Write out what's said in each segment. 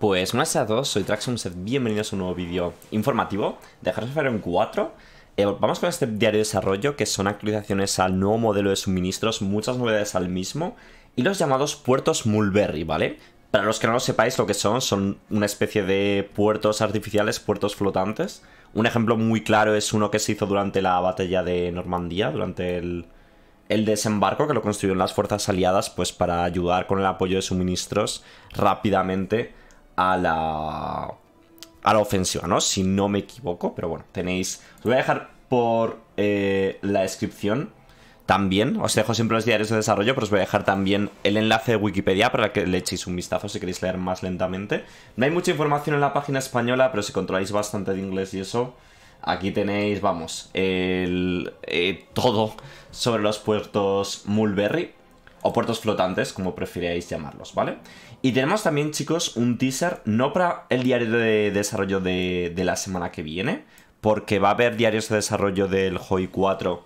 Pues buenas a e todos, soy Traxumset, bienvenidos a un nuevo vídeo informativo de Hearts en 4 eh, Vamos con este diario de desarrollo que son actualizaciones al nuevo modelo de suministros, muchas novedades al mismo Y los llamados puertos Mulberry, ¿vale? Para los que no lo sepáis lo que son, son una especie de puertos artificiales, puertos flotantes Un ejemplo muy claro es uno que se hizo durante la batalla de Normandía, durante el, el desembarco que lo construyeron las fuerzas aliadas pues para ayudar con el apoyo de suministros rápidamente a la, a la ofensiva, ¿no? Si no me equivoco, pero bueno, tenéis... Os voy a dejar por eh, la descripción también. Os dejo siempre los diarios de desarrollo, pero os voy a dejar también el enlace de Wikipedia para que le echéis un vistazo si queréis leer más lentamente. No hay mucha información en la página española, pero si controláis bastante de inglés y eso, aquí tenéis, vamos, el, eh, todo sobre los puertos Mulberry o puertos flotantes, como prefiráis llamarlos, ¿vale? Y tenemos también, chicos, un teaser, no para el diario de desarrollo de, la semana que viene, porque va a haber diarios de desarrollo del Hoi 4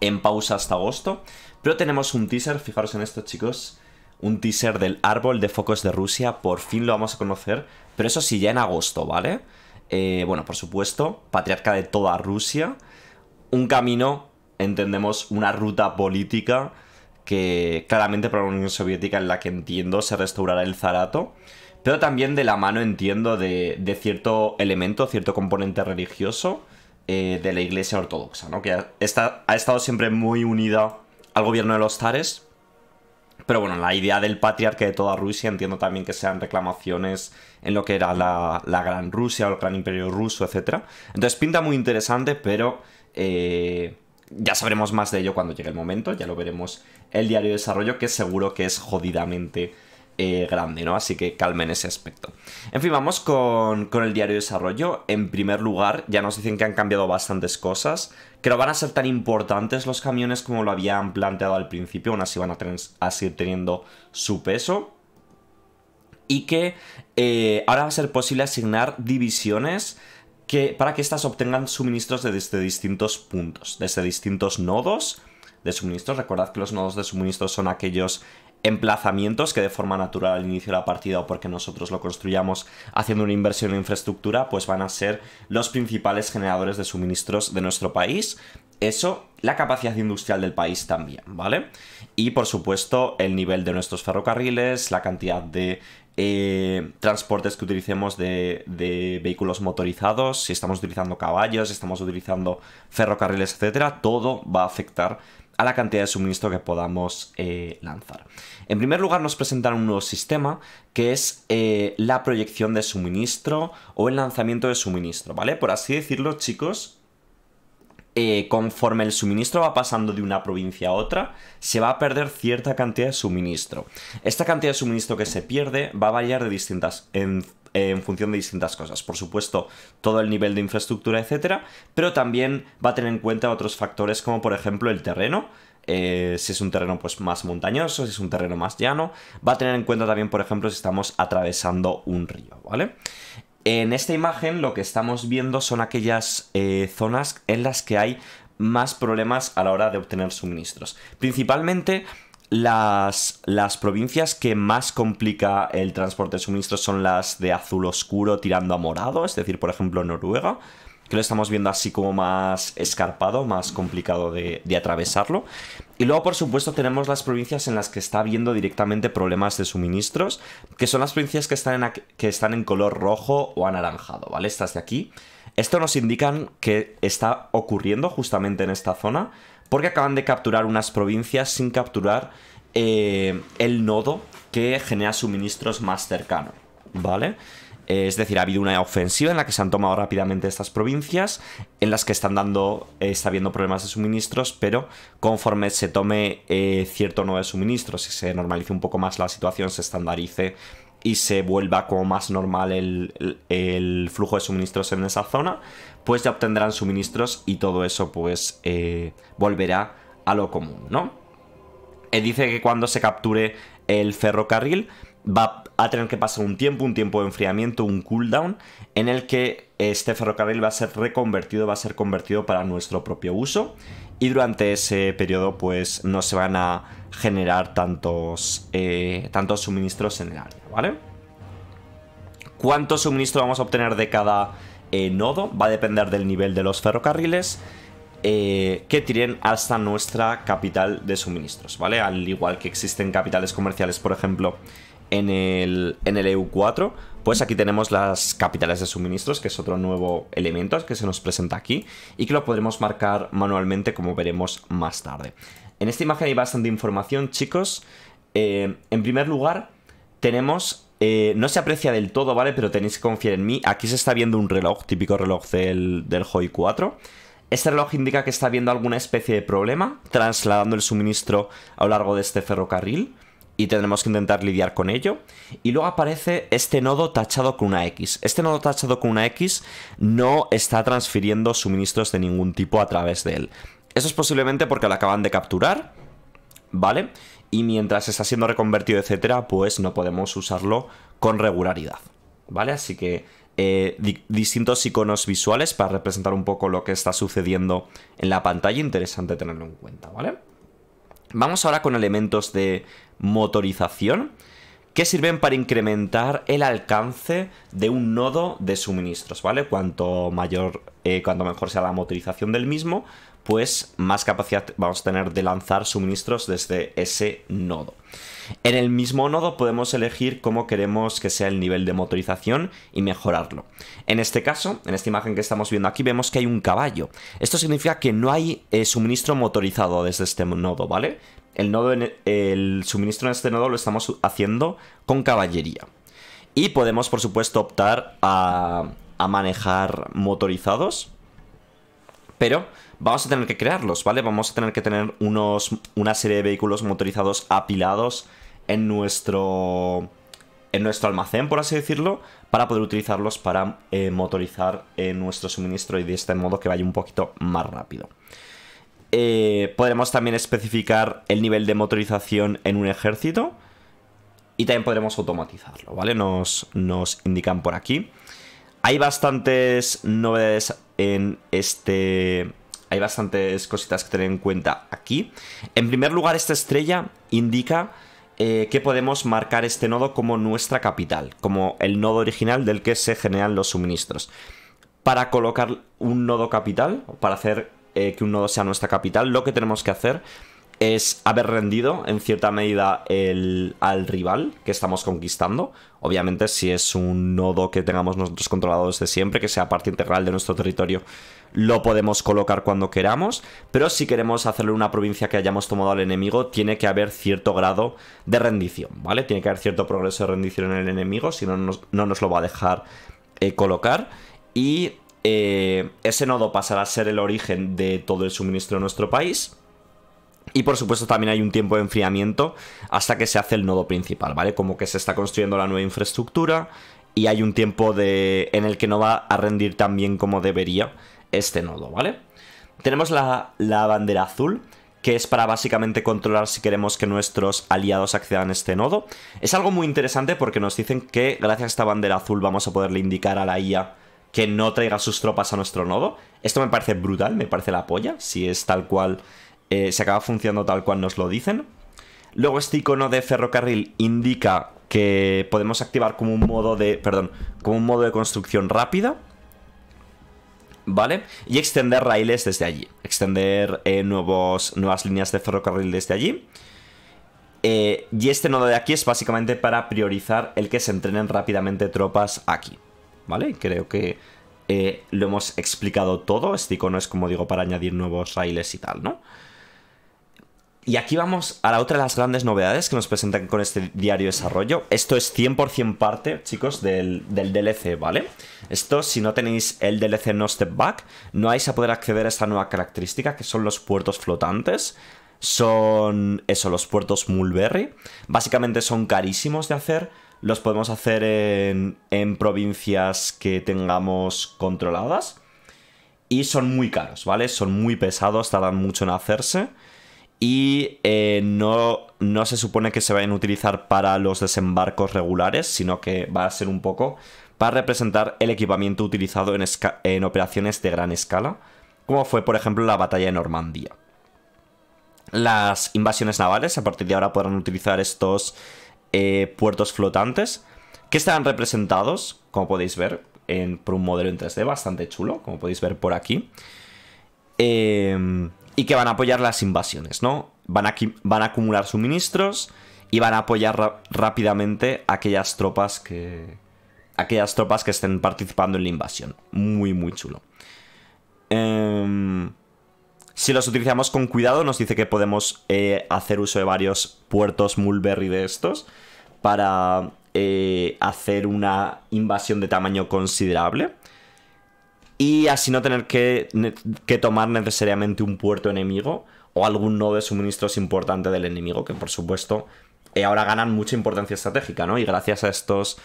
en pausa hasta agosto, pero tenemos un teaser, fijaros en esto, chicos, un teaser del árbol de focos de Rusia, por fin lo vamos a conocer, pero eso sí, ya en agosto, ¿vale? Eh, bueno, por supuesto, patriarca de toda Rusia, un camino, entendemos, una ruta política que claramente para la Unión Soviética en la que entiendo se restaurará el zarato, pero también de la mano entiendo de, cierto elemento, cierto componente religioso eh, de la Iglesia Ortodoxa, ¿no? que ha estado siempre muy unida al gobierno de los zares, pero bueno, la idea del patriarca de toda Rusia entiendo también que sean reclamaciones en lo que era la, Gran Rusia o el Gran Imperio Ruso, etc. Entonces pinta muy interesante, pero... Eh, ya sabremos más de ello cuando llegue el momento, ya lo veremos el diario de desarrollo, que seguro que es jodidamente eh, grande, ¿no? Así que calmen ese aspecto. En fin, vamos con, el diario de desarrollo. En primer lugar, ya nos dicen que han cambiado bastantes cosas, que no van a ser tan importantes los camiones como lo habían planteado al principio, aún así van a, seguir teniendo su peso. Y que eh, ahora va a ser posible asignar divisiones que, para que estas obtengan suministros desde distintos puntos, desde distintos nodos de suministros. Recordad que los nodos de suministros son aquellos emplazamientos que de forma natural al inicio de la partida o porque nosotros lo construyamos haciendo una inversión en infraestructura, pues van a ser los principales generadores de suministros de nuestro país. Eso, la capacidad industrial del país también, ¿vale? Y por supuesto el nivel de nuestros ferrocarriles, la cantidad de eh, transportes que utilicemos de, vehículos motorizados, si estamos utilizando caballos, si estamos utilizando ferrocarriles, etcétera, todo va a afectar a la cantidad de suministro que podamos eh, lanzar. En primer lugar nos presentan un nuevo sistema que es eh, la proyección de suministro o el lanzamiento de suministro, ¿vale? Por así decirlo, chicos, eh, conforme el suministro va pasando de una provincia a otra, se va a perder cierta cantidad de suministro. Esta cantidad de suministro que se pierde va a variar de distintas, en, función de distintas cosas. Por supuesto, todo el nivel de infraestructura, etcétera, pero también va a tener en cuenta otros factores como, por ejemplo, el terreno. Eh, si es un terreno pues, más montañoso, si es un terreno más llano, va a tener en cuenta también, por ejemplo, si estamos atravesando un río, ¿vale? En esta imagen lo que estamos viendo son aquellas eh, zonas en las que hay más problemas a la hora de obtener suministros. Principalmente las, las, provincias que más complica el transporte de suministros son las de azul oscuro tirando a morado, es decir, por ejemplo, Noruega que lo estamos viendo así como más escarpado, más complicado de, atravesarlo. Y luego, por supuesto, tenemos las provincias en las que está habiendo directamente problemas de suministros, que son las provincias que están en, que están en color rojo o anaranjado, ¿vale? Estas de aquí. Esto nos indican que está ocurriendo justamente en esta zona, porque acaban de capturar unas provincias sin capturar eh, el nodo que genera suministros más cercano, ¿vale? es decir, ha habido una ofensiva en la que se han tomado rápidamente estas provincias, en las que están dando, eh, está habiendo problemas de suministros, pero conforme se tome eh, cierto nuevo suministro... suministros y se normalice un poco más la situación, se estandarice y se vuelva como más normal el, flujo de suministros en esa zona, pues ya obtendrán suministros y todo eso pues eh, volverá a lo común, ¿no? dice que cuando se capture el ferrocarril, va a tener que pasar un tiempo, un tiempo de enfriamiento, un cooldown, en el que este ferrocarril va a ser reconvertido, va a ser convertido para nuestro propio uso. Y durante ese periodo, pues no se van a generar tantos, eh, tantos suministros en el área, ¿vale? ¿Cuánto suministro vamos a obtener de cada eh, nodo? Va a depender del nivel de los ferrocarriles. Eh, que tiren hasta nuestra capital de suministros, ¿vale? Al igual que existen capitales comerciales, por ejemplo, en el, EU4, e pues aquí tenemos las capitales de suministros, que es otro nuevo elemento que se nos presenta aquí y que lo podremos marcar manualmente como veremos más tarde. En esta imagen hay bastante información, chicos. Eh, en primer lugar, tenemos... Eh, no se aprecia del todo, ¿vale? Pero tenéis que confiar en mí. Aquí se está viendo un reloj, típico reloj del, del 4. Este reloj indica que está viendo alguna especie de problema, trasladando el suministro a lo largo de este ferrocarril y tendremos que intentar lidiar con ello. Y luego aparece este nodo tachado con una X. Este nodo tachado con una X no está transfiriendo suministros de ningún tipo a través de él. Eso es posiblemente porque lo acaban de capturar, ¿vale? Y mientras está siendo reconvertido, etcétera, pues no podemos usarlo con regularidad, ¿vale? Así que eh, distintos iconos visuales para representar un poco lo que está sucediendo en la pantalla, interesante tenerlo en cuenta, ¿vale? Vamos ahora con elementos de motorización que sirven para incrementar el alcance de un nodo de suministros, ¿vale? Cuanto mayor, eh, cuanto mejor sea la motorización del mismo, pues más capacidad vamos a tener de lanzar suministros desde ese nodo. En el mismo nodo podemos elegir cómo queremos que sea el nivel de motorización y mejorarlo. En este caso, en esta imagen que estamos viendo aquí, vemos que hay un caballo. Esto significa que no hay eh, suministro motorizado desde este nodo, ¿vale? El, nodo e, suministro en este nodo lo estamos haciendo con caballería. Y podemos, por supuesto, optar a, a manejar motorizados, pero vamos a tener que crearlos, ¿vale? Vamos a tener que tener unos, una serie de vehículos motorizados apilados en nuestro, en nuestro almacén, por así decirlo, para poder utilizarlos para eh, motorizar eh, nuestro suministro y de este modo que vaya un poquito más rápido. Eh, podremos también especificar el nivel de motorización en un ejército y también podremos automatizarlo, ¿vale? Nos, nos indican por aquí. Hay bastantes novedades en este hay bastantes cositas que tener en cuenta aquí. En primer lugar, esta estrella indica eh, que podemos marcar este nodo como nuestra capital, como el nodo original del que se generan los suministros. Para colocar un nodo capital, para hacer eh, que un nodo sea nuestra capital, lo que tenemos que hacer es haber rendido en cierta medida al rival que estamos conquistando. Obviamente, si es un nodo que tengamos nosotros controlado desde siempre, que sea parte integral de nuestro territorio, lo podemos colocar cuando queramos. Pero si queremos hacerle una provincia que hayamos tomado al enemigo, tiene que haber cierto grado de rendición, ¿vale? Tiene que haber cierto progreso de rendición en el enemigo, si no, no nos lo va a dejar eh, colocar. Y eh, ese nodo pasará a ser el origen de todo el suministro de nuestro país y por supuesto también hay un tiempo de enfriamiento hasta que se hace el nodo principal, ¿vale? Como que se está construyendo la nueva infraestructura y hay un tiempo de, en el que no va a rendir tan bien como debería este nodo, ¿vale? Tenemos la, la bandera azul, que es para básicamente controlar si queremos que nuestros aliados accedan a este nodo. Es algo muy interesante porque nos dicen que gracias a esta bandera azul vamos a poderle indicar a la IA que no traiga sus tropas a nuestro nodo. Esto me parece brutal, me parece la polla, si es tal cual eh, se acaba funcionando tal cual nos lo dicen. Luego este icono de ferrocarril indica que podemos activar como un modo de, perdón, como un modo de construcción rápida. ¿Vale? Y extender raíles desde allí. Extender eh, nuevos, nuevas líneas de ferrocarril desde allí. Eh, y este nodo de aquí es básicamente para priorizar el que se entrenen rápidamente tropas aquí. ¿Vale? Creo que lo hemos explicado todo. Este icono es, como digo, para añadir nuevos raíles y tal, ¿no? Y aquí vamos a la otra de las grandes novedades que nos presentan con este diario desarrollo. Esto es 100% parte, chicos, del, DLC, ¿vale? Esto, si no tenéis el DLC No Step Back, no vais a poder acceder a esta nueva característica que son los puertos flotantes. Son, eso, los puertos Mulberry. Básicamente son carísimos de hacer. Los podemos hacer en, en provincias que tengamos controladas. Y son muy caros, ¿vale? Son muy pesados, tardan mucho en hacerse y eh, no, se supone que se vayan a utilizar para los desembarcos regulares, sino que va a ser un poco para representar el equipamiento utilizado en, operaciones de gran escala, como fue por ejemplo la batalla de Normandía. Las invasiones navales a partir de ahora podrán utilizar estos eh, puertos flotantes, que estarán representados, como podéis ver, en, por un modelo en 3D bastante chulo, como podéis ver por aquí. Eh, y que van a apoyar las invasiones, ¿no? Van a, van a acumular suministros y van a apoyar rápidamente aquellas tropas que aquellas tropas que estén participando en la invasión. Muy, muy chulo. Em, si los utilizamos con cuidado, nos dice que podemos eh, hacer uso de varios puertos Mulberry de estos para eh, hacer una invasión de tamaño considerable y así no tener que, tomar necesariamente un puerto enemigo o algún nodo de suministros importante del enemigo, que por supuesto eh, ahora ganan mucha importancia estratégica, ¿no? Y gracias a estos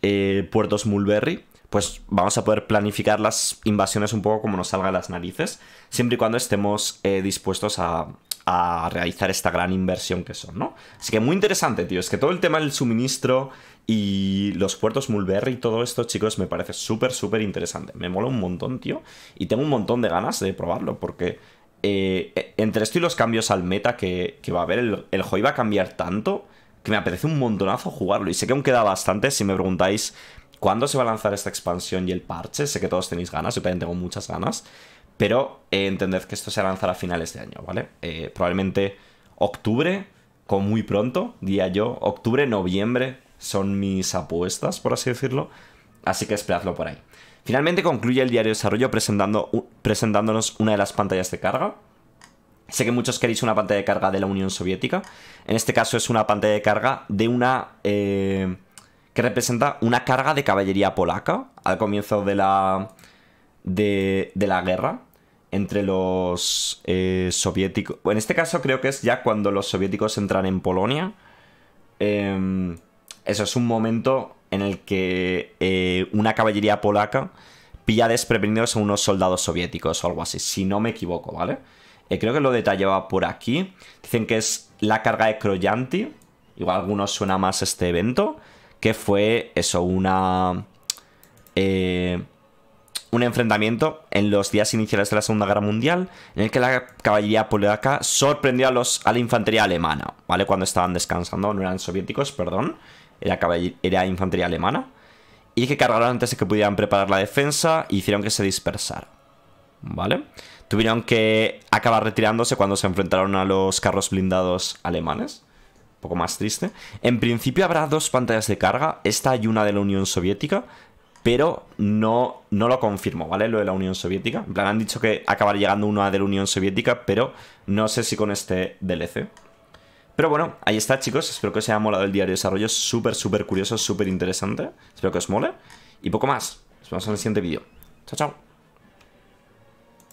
eh, puertos Mulberry, pues vamos a poder planificar las invasiones un poco como nos salga de las narices, siempre y cuando estemos eh, dispuestos a, a realizar esta gran inversión que son, ¿no? Así que muy interesante, tío. Es que todo el tema del suministro, y los puertos Mulberry y todo esto, chicos, me parece súper, súper interesante. Me mola un montón, tío. Y tengo un montón de ganas de probarlo, porque eh, e, entre esto y los cambios al meta que, va a haber, el, el iba va a cambiar tanto que me apetece un montonazo jugarlo. Y sé que aún queda bastante, si me preguntáis cuándo se va a lanzar esta expansión y el parche, sé que todos tenéis ganas, yo también tengo muchas ganas, pero eh, entended que esto se va a finales de año, ¿vale? Eh, probablemente octubre, como muy pronto, día yo, octubre, noviembre, son mis apuestas, por así decirlo. Así que esperadlo por ahí. Finalmente concluye el diario desarrollo presentándonos una de las pantallas de carga. Sé que muchos queréis una pantalla de carga de la Unión Soviética. En este caso es una pantalla de carga de una... Eh, que representa una carga de caballería polaca al comienzo de la... de, de la guerra entre los eh, soviéticos... En este caso creo que es ya cuando los soviéticos entran en Polonia. Eh, eso es un momento en el que eh, una caballería polaca pilla desprevenidos a unos soldados soviéticos o algo así, si no me equivoco, ¿vale? Eh, creo que lo detallaba por aquí. Dicen que es la carga de Croyanti, igual a algunos suena más este evento, que fue eso, una... Eh, un enfrentamiento en los días iniciales de la Segunda Guerra Mundial, en el que la caballería polaca sorprendió los, a la infantería alemana, ¿vale? Cuando estaban descansando, no eran soviéticos, perdón era, infantería alemana, y que cargaron antes de que pudieran preparar la defensa e hicieron que se dispersara. ¿Vale? Tuvieron que acabar retirándose cuando se enfrentaron a los carros blindados alemanes. Un poco más triste. En principio habrá dos pantallas de carga, esta y una de la Unión Soviética, pero no, no lo confirmo, ¿vale? Lo de la Unión Soviética. En plan, han dicho que acabará llegando una de la Unión Soviética, pero no sé si con este DLC. Pero bueno, ahí está chicos, espero que os haya molado el diario de desarrollo, súper, súper curioso, súper interesante, espero que os mole, y poco más, nos vemos en el siguiente vídeo, chao, chao.